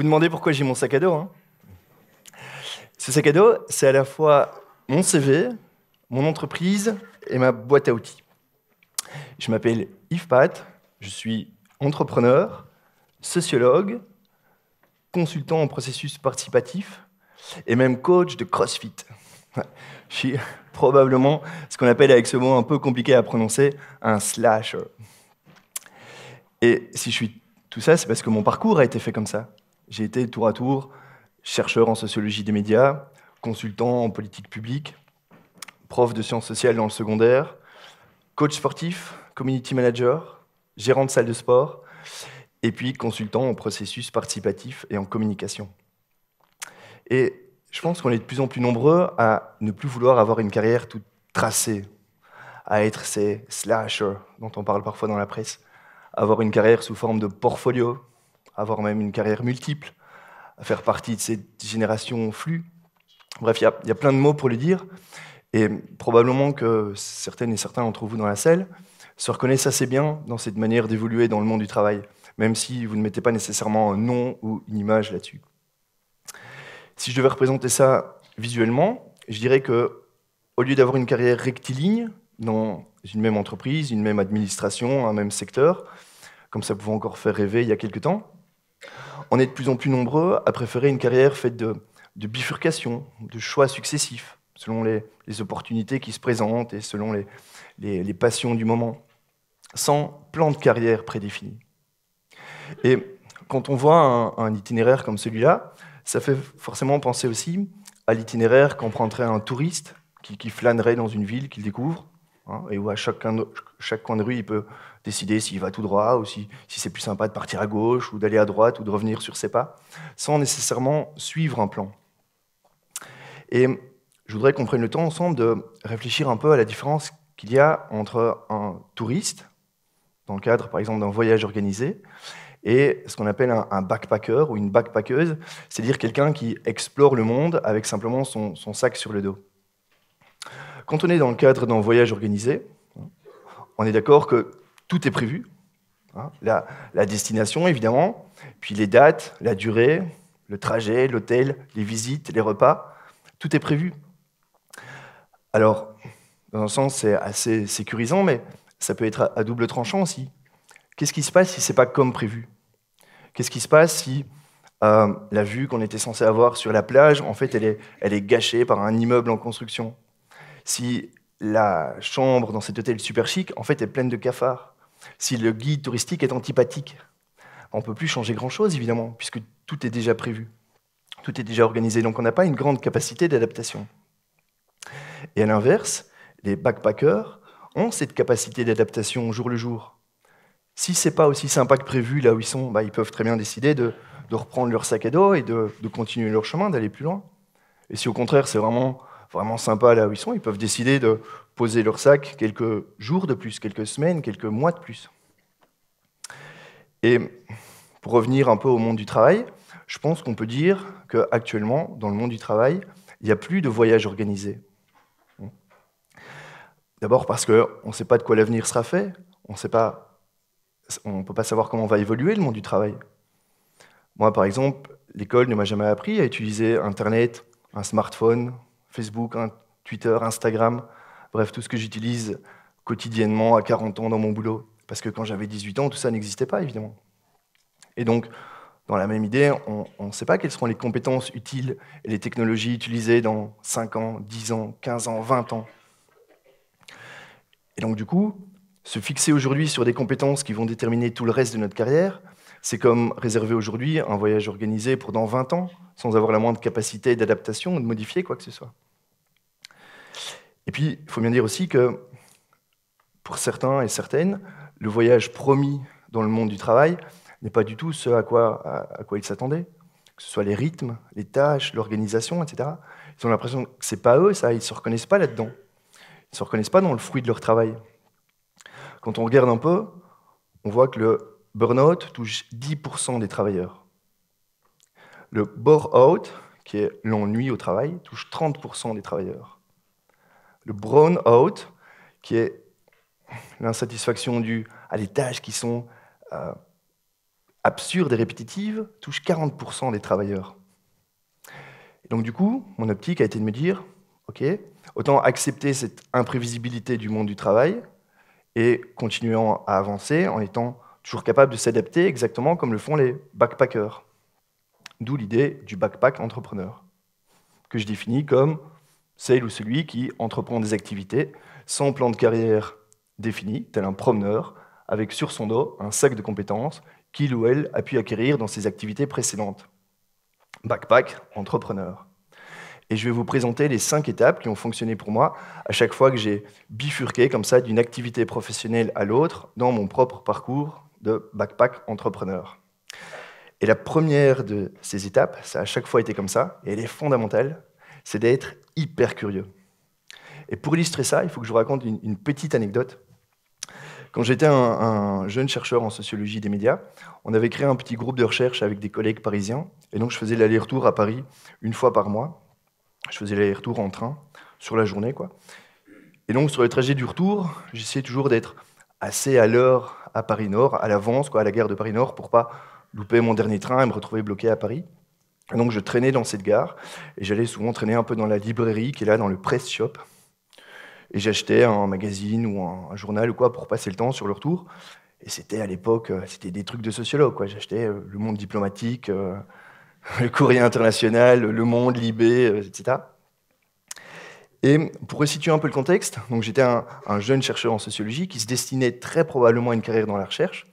vous demandez pourquoi j'ai mon sac à dos. Hein. Ce sac à dos, c'est à la fois mon CV, mon entreprise et ma boîte à outils. Je m'appelle Yves Pat, je suis entrepreneur, sociologue, consultant en processus participatif et même coach de CrossFit. Je suis probablement ce qu'on appelle avec ce mot un peu compliqué à prononcer un slash. Et si je suis tout ça, c'est parce que mon parcours a été fait comme ça. J'ai été tour à tour chercheur en sociologie des médias, consultant en politique publique, prof de sciences sociales dans le secondaire, coach sportif, community manager, gérant de salle de sport, et puis consultant en processus participatif et en communication. Et je pense qu'on est de plus en plus nombreux à ne plus vouloir avoir une carrière toute tracée, à être ces slashers dont on parle parfois dans la presse, avoir une carrière sous forme de portfolio, avoir même une carrière multiple, à faire partie de cette génération flux. Bref, il y, y, a plein de mots pour le dire. Et probablement que certaines et certains d'entre vous dans la salle se reconnaissent assez bien dans cette manière d'évoluer dans le monde du travail, même si vous ne mettez pas nécessairement un nom ou une image là-dessus. Si je devais représenter ça visuellement, je dirais que au lieu d'avoir une carrière rectiligne dans une même entreprise, une même administration, un même secteur, comme ça pouvait encore faire rêver il y a quelques temps, on est de plus en plus nombreux à préférer une carrière faite de, bifurcations, de choix successifs, selon les, opportunités qui se présentent et selon les, passions du moment, sans plan de carrière prédéfini. Et quand on voit un, itinéraire comme celui-là, ça fait forcément penser aussi à l'itinéraire qu'emprunterait un touriste qui flânerait dans une ville qu'il découvre, Hein, et où à chaque coin de rue, il peut décider s'il va tout droit ou si, si c'est plus sympa de partir à gauche ou d'aller à droite ou de revenir sur ses pas, sans nécessairement suivre un plan. Et je voudrais qu'on prenne le temps ensemble de réfléchir un peu à la différence qu'il y a entre un touriste, dans le cadre par exemple d'un voyage organisé, et ce qu'on appelle un, backpacker ou une backpackeuse, c'est-à-dire quelqu'un qui explore le monde avec simplement son sac sur le dos. Quand on est dans le cadre d'un voyage organisé, on est d'accord que tout est prévu. Hein, la, destination, évidemment, puis les dates, la durée, le trajet, l'hôtel, les visites, les repas, tout est prévu. Alors, dans un sens, c'est assez sécurisant, mais ça peut être à, double tranchant aussi. Qu'est-ce qui se passe si ce n'est pas comme prévu Qu'est-ce qui se passe si euh, la vue qu'on était censé avoir sur la plage, en fait, elle est gâchée par un immeuble en construction si la chambre dans cet hôtel super chic, en fait, est pleine de cafards, si le guide touristique est antipathique. On ne peut plus changer grand-chose, évidemment, puisque tout est déjà prévu, tout est déjà organisé, donc on n'a pas une grande capacité d'adaptation. Et à l'inverse, les backpackers ont cette capacité d'adaptation au jour le jour. Si ce n'est pas aussi sympa que prévu là où ils sont, bah, ils peuvent très bien décider de, reprendre leur sac à dos et de continuer leur chemin, d'aller plus loin. Et si au contraire c'est vraiment vraiment sympa là où ils sont, ils peuvent décider de poser leur sac quelques jours de plus, quelques semaines, quelques mois de plus. Et pour revenir un peu au monde du travail, je pense qu'on peut dire qu'actuellement, dans le monde du travail, il n'y a plus de voyages organisés. D'abord parce qu'on ne sait pas de quoi l'avenir sera fait, on ne peut pas savoir comment va évoluer le monde du travail. Moi, par exemple, l'école ne m'a jamais appris à utiliser Internet, un smartphone, Facebook, Twitter, Instagram, bref, tout ce que j'utilise quotidiennement à 40 ans dans mon boulot. Parce que quand j'avais 18 ans, tout ça n'existait pas, évidemment. Et donc, dans la même idée, on ne sait pas quelles seront les compétences utiles et les technologies utilisées dans 5 ans, 10 ans, 15 ans, 20 ans. Et donc, du coup, se fixer aujourd'hui sur des compétences qui vont déterminer tout le reste de notre carrière, c'est comme réserver aujourd'hui un voyage organisé pour dans 20 ans, sans avoir la moindre capacité d'adaptation ou de modifier quoi que ce soit. Et puis, il faut bien dire aussi que pour certains et certaines, le voyage promis dans le monde du travail n'est pas du tout ce à quoi, à, quoi ils s'attendaient, que ce soit les rythmes, les tâches, l'organisation, etc. Ils ont l'impression que c'est pas eux, ça, ils ne se reconnaissent pas là-dedans. Ils ne se reconnaissent pas dans le fruit de leur travail. Quand on regarde un peu, on voit que le Burnout touche 10% des travailleurs. Le bore-out, qui est l'ennui au travail, touche 30% des travailleurs. Le brown-out, qui est l'insatisfaction due à des tâches qui sont euh, absurdes et répétitives, touche 40% des travailleurs. donc du coup, mon optique a été de me dire, OK, autant accepter cette imprévisibilité du monde du travail et continuer à avancer en étant toujours capable de s'adapter exactement comme le font les backpackers. D'où l'idée du backpack entrepreneur, que je définis comme celle ou celui qui entreprend des activités sans plan de carrière défini, tel un promeneur, avec sur son dos un sac de compétences qu'il ou elle a pu acquérir dans ses activités précédentes. Backpack entrepreneur. Et je vais vous présenter les cinq étapes qui ont fonctionné pour moi à chaque fois que j'ai bifurqué comme ça d'une activité professionnelle à l'autre dans mon propre parcours de backpack entrepreneur. Et la première de ces étapes, ça a à chaque fois été comme ça, et elle est fondamentale, c'est d'être hyper curieux. Et pour illustrer ça, il faut que je vous raconte une, petite anecdote. Quand j'étais un, un, jeune chercheur en sociologie des médias, on avait créé un petit groupe de recherche avec des collègues parisiens, et donc je faisais l'aller-retour à Paris une fois par mois. Je faisais l'aller-retour en train, sur la journée, quoi. Et donc sur le trajet du retour, j'essayais toujours d'être assez à l'heure à Paris Nord à l'avance, quoi, à la gare de Paris Nord, pour pas louper mon dernier train et me retrouver bloqué à Paris. donc je traînais dans cette gare et j'allais souvent traîner un peu dans la librairie qui est là dans le press shop. Et j'achetais un magazine ou un, journal ou quoi pour passer le temps sur le retour. Et c'était à l'époque, euh, c'était des trucs de sociologue. Quoi. J'achetais euh, le monde diplomatique, euh, le courrier international, le monde, Libé, etc. Et pour resituer un peu le contexte, j'étais un, jeune chercheur en sociologie qui se destinait très probablement à une carrière dans la recherche.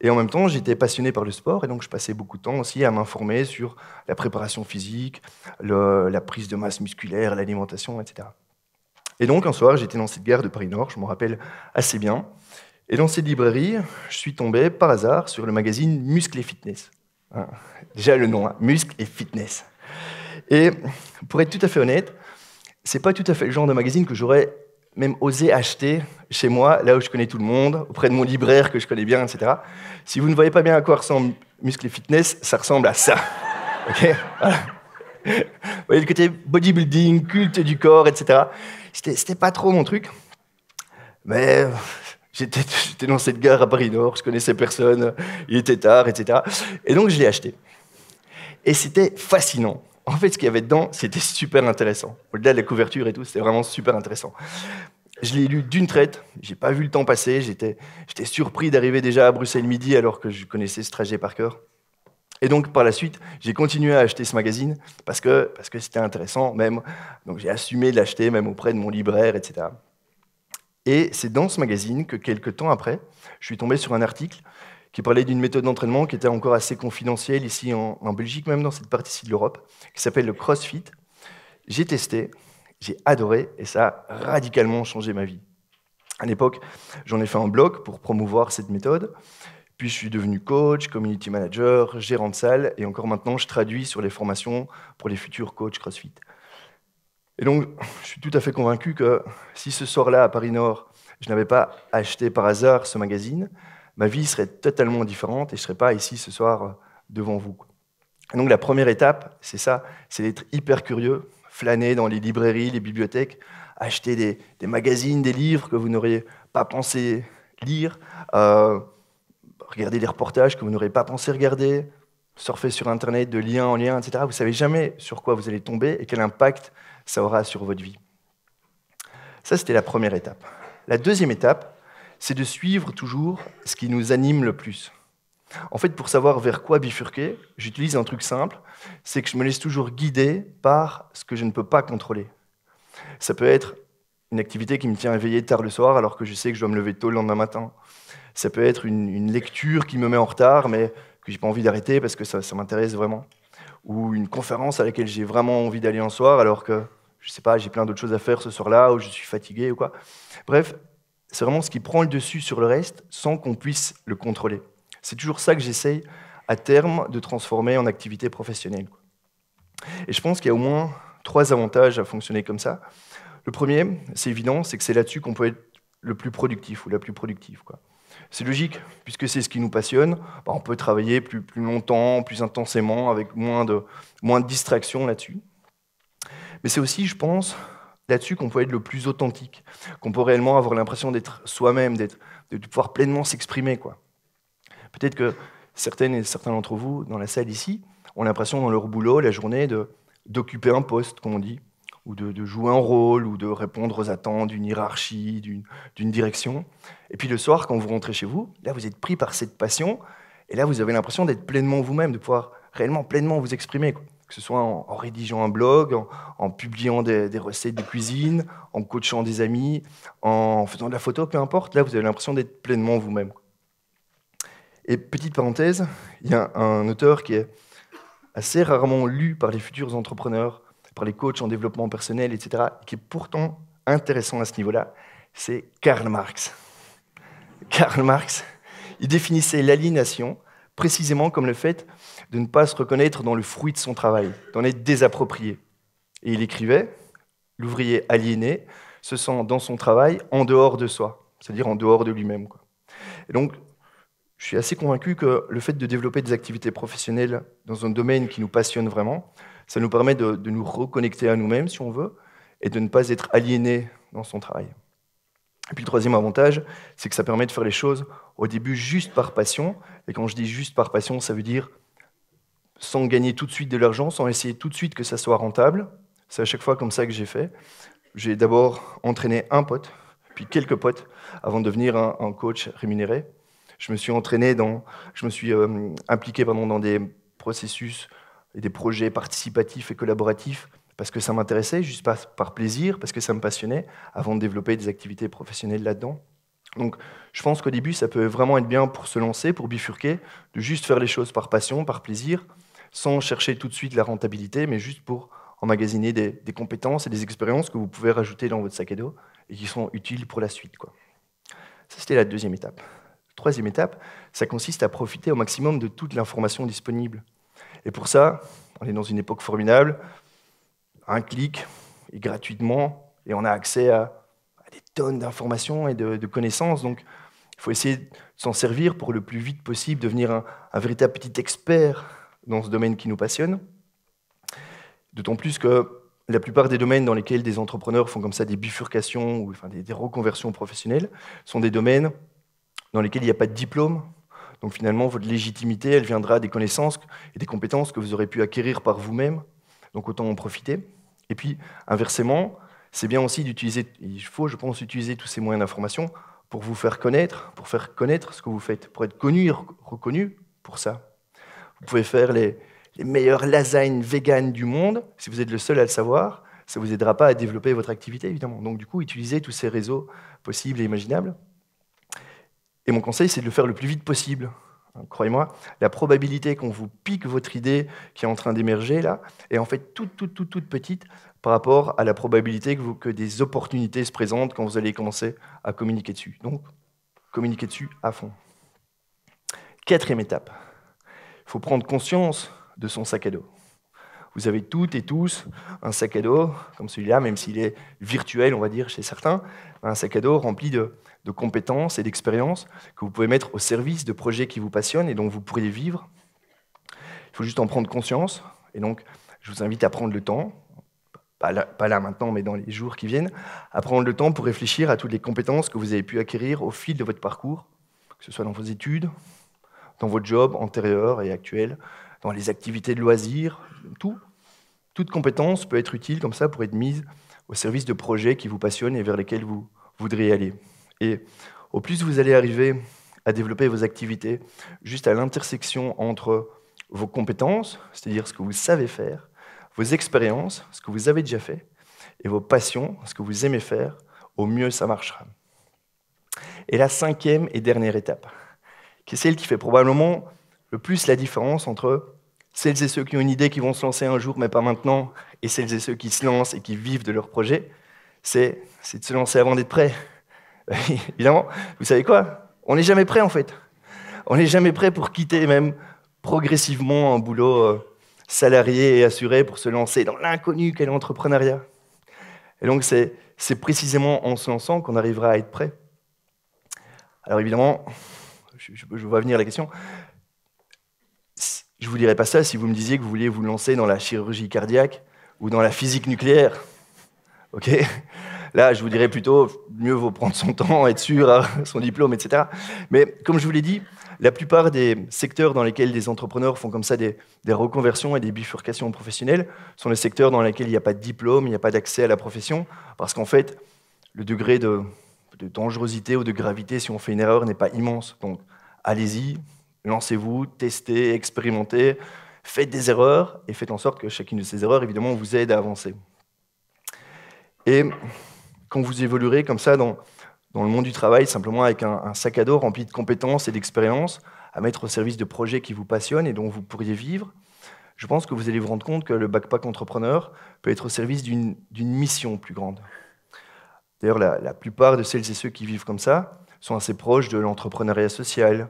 Et en même temps, j'étais passionné par le sport et donc je passais beaucoup de temps aussi à m'informer sur la préparation physique, la prise de masse musculaire, l'alimentation, etc. Et donc un soir, j'étais dans cette gare de Paris-Nord, je m'en rappelle assez bien. Et dans cette librairie, je suis tombé par hasard sur le magazine Muscle et Fitness. Hein, déjà le nom, hein, Muscle et Fitness. Et pour être tout à fait honnête, c'est pas tout à fait le genre de magazine que j'aurais même osé acheter chez moi, là où je connais tout le monde, auprès de mon libraire que je connais bien, etc. Si vous ne voyez pas bien à quoi ressemble Muscle et Fitness, ça ressemble à ça. Vous voyez le côté bodybuilding, culte du corps, etc. C'était pas trop mon truc. Mais j'étais dans cette gare à Paris-Nord, je connaissais personne, il était tard, etc. Et donc je l'ai acheté. Et c'était fascinant en fait, ce qu'il y avait dedans, c'était super intéressant. Au-delà de la couverture et tout, c'était vraiment super intéressant. Je l'ai lu d'une traite, n'ai pas vu le temps passer, j'étais surpris d'arriver déjà à Bruxelles midi alors que je connaissais ce trajet par cœur. Et donc, par la suite, j'ai continué à acheter ce magazine parce que parce que c'était intéressant, même. Donc, j'ai assumé de l'acheter, même auprès de mon libraire, etc. Et c'est dans ce magazine que, quelques temps après, je suis tombé sur un article qui parlait d'une méthode d'entraînement qui était encore assez confidentielle ici en, Belgique, même dans cette partie-ci de l'Europe, qui s'appelle le CrossFit. J'ai testé, j'ai adoré et ça a radicalement changé ma vie. À l'époque, j'en ai fait un blog pour promouvoir cette méthode. Puis je suis devenu coach, community manager, gérant de salle et encore maintenant, je traduis sur les formations pour les futurs coachs CrossFit. Et donc, je suis tout à fait convaincu que si ce soir-là, à Paris Nord, je n'avais pas acheté par hasard ce magazine, ma vie serait totalement différente et je ne serais pas ici ce soir euh, devant vous. donc la première étape, c'est ça, c'est d'être hyper curieux, flâner dans les librairies, les bibliothèques, acheter des, magazines, des livres que vous n'auriez pas pensé lire, euh, regarder des reportages que vous n'auriez pas pensé regarder, surfer sur Internet de lien en lien, etc. Vous ne savez jamais sur quoi vous allez tomber et quel impact ça aura sur votre vie. Ça, c'était la première étape. La deuxième étape, c'est de suivre toujours ce qui nous anime le plus. En fait, pour savoir vers quoi bifurquer, j'utilise un truc simple, c'est que je me laisse toujours guider par ce que je ne peux pas contrôler. Ça peut être une activité qui me tient éveillé tard le soir alors que je sais que je dois me lever tôt le lendemain matin. Ça peut être une, lecture qui me met en retard mais que j'ai pas envie d'arrêter parce que ça, ça m'intéresse vraiment. Ou une conférence à laquelle j'ai vraiment envie d'aller en soir alors que, je sais pas, j'ai plein d'autres choses à faire ce soir-là ou je suis fatigué ou quoi. Bref, c'est vraiment ce qui prend le dessus sur le reste sans qu'on puisse le contrôler. C'est toujours ça que j'essaye à terme de transformer en activité professionnelle. Et je pense qu'il y a au moins trois avantages à fonctionner comme ça. Le premier, c'est évident, c'est que c'est là-dessus qu'on peut être le plus productif ou la plus productive. Quoi. C'est logique, puisque c'est ce qui nous passionne, bah, on peut travailler plus, plus, longtemps, plus intensément, avec moins de, moins de distractions là-dessus. Mais c'est aussi, je pense, là-dessus qu'on peut être le plus authentique, qu'on peut réellement avoir l'impression d'être soi-même, d'être, de pouvoir pleinement s'exprimer. Quoi. Peut-être que certaines et certains d'entre vous, dans la salle ici, ont l'impression dans leur boulot, la journée, de, d'occuper un poste, comme on dit, ou de, jouer un rôle, ou de répondre aux attentes d'une hiérarchie, d'une, d'une direction. Et puis le soir, quand vous rentrez chez vous, là, vous êtes pris par cette passion, et là, vous avez l'impression d'être pleinement vous-même, de pouvoir réellement pleinement vous exprimer. Quoi que ce soit en, rédigeant un blog, en, publiant des, recettes de cuisine, en coachant des amis, en faisant de la photo, peu importe, là vous avez l'impression d'être pleinement vous-même. Et petite parenthèse, il y a un, auteur qui est assez rarement lu par les futurs entrepreneurs, par les coachs en développement personnel, etc., qui est pourtant intéressant à ce niveau-là, c'est Karl Marx. Karl Marx, il définissait l'aliénation précisément comme le fait de ne pas se reconnaître dans le fruit de son travail, d'en être désapproprié. Et il écrivait, l'ouvrier aliéné se sent dans son travail en dehors de soi, c'est-à-dire en dehors de lui-même. Et donc, je suis assez convaincu que le fait de développer des activités professionnelles dans un domaine qui nous passionne vraiment, ça nous permet de, nous reconnecter à nous-mêmes, si on veut, et de ne pas être aliéné dans son travail. Et puis le troisième avantage, c'est que ça permet de faire les choses au début juste par passion. Et quand je dis juste par passion, ça veut dire sans gagner tout de suite de l'argent, sans essayer tout de suite que ça soit rentable. C'est à chaque fois comme ça que j'ai fait. J'ai d'abord entraîné un pote, puis quelques potes, avant de devenir un, coach rémunéré. Je me suis entraîné dans, je me suis euh, impliqué dans des processus et des projets participatifs et collaboratifs parce que ça m'intéressait, juste pas par plaisir, parce que ça me passionnait, avant de développer des activités professionnelles là-dedans. Donc, je pense qu'au début, ça peut vraiment être bien pour se lancer, pour bifurquer, de juste faire les choses par passion, par plaisir, sans chercher tout de suite la rentabilité, mais juste pour emmagasiner des, compétences et des expériences que vous pouvez rajouter dans votre sac à dos et qui sont utiles pour la suite. Quoi. Ça, c'était la deuxième étape. troisième étape, ça consiste à profiter au maximum de toute l'information disponible. Et pour ça, on est dans une époque formidable. Un clic, et gratuitement, et on a accès à, des tonnes d'informations et de, connaissances. Donc, il faut essayer de s'en servir pour le plus vite possible, devenir un véritable petit expert dans ce domaine qui nous passionne. D'autant plus que la plupart des domaines dans lesquels des entrepreneurs font comme ça des bifurcations ou enfin, des, reconversions professionnelles sont des domaines dans lesquels il n'y a pas de diplôme. Donc finalement, votre légitimité, elle viendra des connaissances et des compétences que vous aurez pu acquérir par vous-même. Donc autant en profiter. Et puis, inversement, c'est bien aussi d'utiliser, il faut, je pense, utiliser tous ces moyens d'information pour vous faire connaître, pour faire connaître ce que vous faites, pour être connu et reconnu pour ça. Vous pouvez faire les, meilleurs meilleures lasagnes véganes du monde. Si vous êtes le seul à le savoir, ça ne vous aidera pas à développer votre activité, évidemment. Donc, du coup, utilisez tous ces réseaux possibles et imaginables. Et mon conseil, c'est de le faire le plus vite possible. Hein, croyez-moi, la probabilité qu'on vous pique votre idée qui est en train d'émerger, là, est en fait toute, toute, toute, toute petite par rapport à la probabilité que, que des opportunités se présentent quand vous allez commencer à communiquer dessus. Donc, communiquer dessus à fond. Quatrième étape, il faut prendre conscience de son sac à dos. Vous avez toutes et tous un sac à dos, comme celui-là, même s'il est virtuel, on va dire, chez certains, un sac à dos rempli de, compétences et d'expériences que vous pouvez mettre au service de projets qui vous passionnent et dont vous pourriez vivre. Il faut juste en prendre conscience. Et donc, je vous invite à prendre le temps, pas là maintenant, mais dans les jours qui viennent, à prendre le temps pour réfléchir à toutes les compétences que vous avez pu acquérir au fil de votre parcours, que ce soit dans vos études, dans votre job antérieur et actuel, dans les activités de loisirs, tout. Toute compétence peut être utile comme ça pour être mise au service de projets qui vous passionnent et vers lesquels vous voudriez aller. Et au plus vous allez arriver à développer vos activités juste à l'intersection entre vos compétences, c'est-à-dire ce que vous savez faire, vos expériences, ce que vous avez déjà fait, et vos passions, ce que vous aimez faire, au mieux ça marchera. Et la cinquième et dernière étape, qui est celle qui fait probablement le plus la différence entre celles et ceux qui ont une idée qui vont se lancer un jour mais pas maintenant, et celles et ceux qui se lancent et qui vivent de leur projet, c'est de se lancer avant d'être prêt. Évidemment, vous savez quoi On n'est jamais prêt en fait. On n'est jamais prêt pour quitter même progressivement un boulot euh, salarié et assuré pour se lancer dans l'inconnu qu'est l'entrepreneuriat. Et donc c'est précisément en se lançant qu'on arrivera à être prêt. Alors évidemment, je, vois venir la question. Je vous dirais pas ça si vous me disiez que vous vouliez vous lancer dans la chirurgie cardiaque ou dans la physique nucléaire. OK Là, je vous dirais plutôt, mieux vaut prendre son temps, être sûr à hein, son diplôme, etc. Mais comme je vous l'ai dit, la plupart des secteurs dans lesquels des entrepreneurs font comme ça des reconversions et des bifurcations professionnelles sont les secteurs dans lesquels il n'y a pas de diplôme, il n'y a pas d'accès à la profession, parce qu'en fait, le degré de, de dangerosité ou de gravité si on fait une erreur n'est pas immense. Donc allez-y, lancez-vous, testez, expérimentez, faites des erreurs et faites en sorte que chacune de ces erreurs, évidemment, vous aide à avancer. Et quand vous évoluerez comme ça dans, le monde du travail, simplement avec un, un sac à dos rempli de compétences et d'expériences à mettre au service de projets qui vous passionnent et dont vous pourriez vivre, je pense que vous allez vous rendre compte que le backpack entrepreneur peut être au service d'une mission plus grande. D'ailleurs, la, plupart de celles et ceux qui vivent comme ça sont assez proches de l'entrepreneuriat social,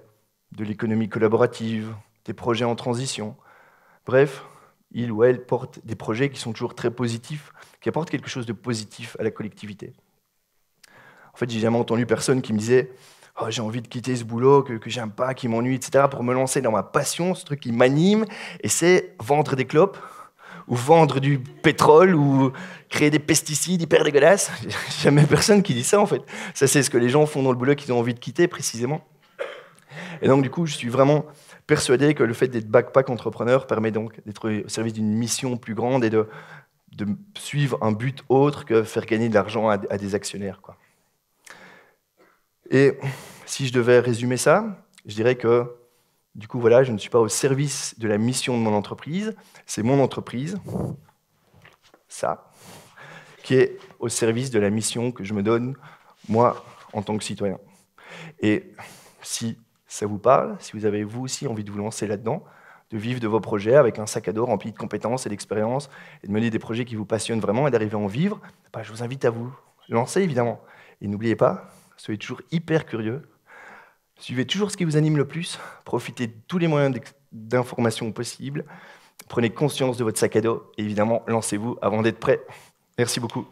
de l'économie collaborative, des projets en transition. Bref, ils ou elles portent des projets qui sont toujours très positifs, qui apportent quelque chose de positif à la collectivité. En fait, j'ai jamais entendu personne qui me disait oh, j'ai envie de quitter ce boulot que, que j'aime pas, qui m'ennuie, etc., pour me lancer dans ma passion, ce truc qui m'anime, et c'est vendre des clopes ou vendre du pétrole ou créer des pesticides hyper dégueulasses. Jamais personne qui dit ça en fait. Ça c'est ce que les gens font dans le boulot qu'ils ont envie de quitter précisément. Et donc du coup, je suis vraiment persuadé que le fait d'être backpack entrepreneur permet donc d'être au service d'une mission plus grande et de, de, suivre un but autre que faire gagner de l'argent à, à, des actionnaires. Quoi. Et si je devais résumer ça, je dirais que du coup, voilà, je ne suis pas au service de la mission de mon entreprise, c'est mon entreprise, ça, qui est au service de la mission que je me donne, moi, en tant que citoyen. Et si ça vous parle, si vous avez vous aussi envie de vous lancer là-dedans, de vivre de vos projets avec un sac à dos rempli de compétences et d'expérience, et de mener des projets qui vous passionnent vraiment et d'arriver à en vivre, bah, je vous invite à vous lancer, évidemment. Et n'oubliez pas, soyez toujours hyper curieux, Suivez toujours ce qui vous anime le plus, profitez de tous les moyens d'information possibles, prenez conscience de votre sac à dos et évidemment, lancez-vous avant d'être prêt. Merci beaucoup.